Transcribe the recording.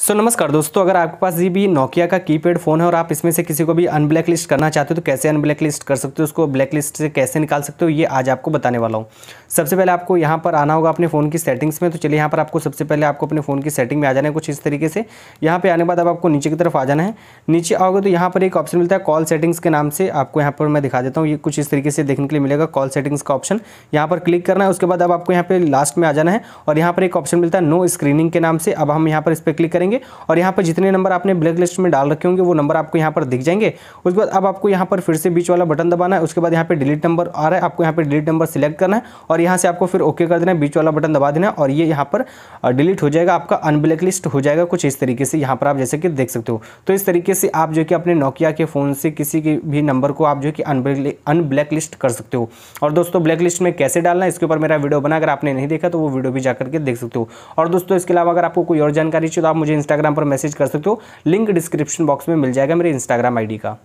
सो so, नमस्कार दोस्तों अगर आपके पास ये भी नोकिया का कीपैड फ़ोन है और आप इसमें से किसी को भी अनब्लैक लिस्ट करना चाहते हो तो कैसे अनब्लैक लिस्ट कर सकते हो उसको ब्लैक लिस्ट से कैसे निकाल सकते हो ये आज आपको बताने वाला हूँ सबसे पहले आपको यहाँ पर आना होगा अपने फ़ोन की सेटिंग्स में तो चलिए यहाँ पर आपको सबसे पहले आपको अपने फ़ोन की सेटिंग में आ जाना है कुछ इस तरीके से यहाँ पर आने के बाद अब आपको नीचे की तरफ आ जाना है नीचे आओगे तो यहाँ पर एक ऑप्शन मिलता है कॉल सेटिंग्स के नाम से आपको यहाँ पर मैं दिखा देता हूँ ये कुछ इस तरीके से देखने के लिए मिलेगा कॉल सेटिंग्स का ऑप्शन यहाँ पर क्लिक करना है उसके बाद अब आपको यहाँ पर लास्ट में आ जाना है और यहाँ पर एक ऑप्शन मिलता है नो स्क्रीनिंग के नाम से अब हम यहाँ पर इस पर क्लिक करेंगे करेंगे और यहाँ पर जितने नंबर आपने ब्लैक लिस्ट में डाल रखे होंगे वो नंबर आपको यहाँ पर दिख जाएंगे उसके बाद अब आपको यहाँ पर फिर से बीच वाला बटन दबाना है उसके बाद यहाँ पर डिलीट नंबर आ रहा है आपको यहाँ पर डिलीट नंबर सिलेक्ट करना है और यहाँ से आपको फिर ओके कर देना है बीच वाला बटन दबा देना है और ये यहाँ पर डिलीट हो जाएगा आपका अनब्लैक लिस्ट हो जाएगा कुछ इस तरीके से यहाँ पर आप जैसे कि देख सकते हो तो इस तरीके से आप जो कि अपने नोकिया के फ़ोन से किसी के भी नंबर को आप जो कि अनब्लैक लिस्ट कर सकते हो और दोस्तों ब्लैक लिस्ट में कैसे डालना है इसके ऊपर मेरा वीडियो बना अगर आपने नहीं देखा तो वो वीडियो भी जाकर के देख सकते हो और दोस्तों इसके अलावा अगर आपको कोई और जानकारी चाहिए तो आप मुझे इंस्टाग्राम पर मैसेज कर सकते हो लिंक डिस्क्रिप्शन बॉक्स में मिल जाएगा मेरे इंस्टाग्राम आई का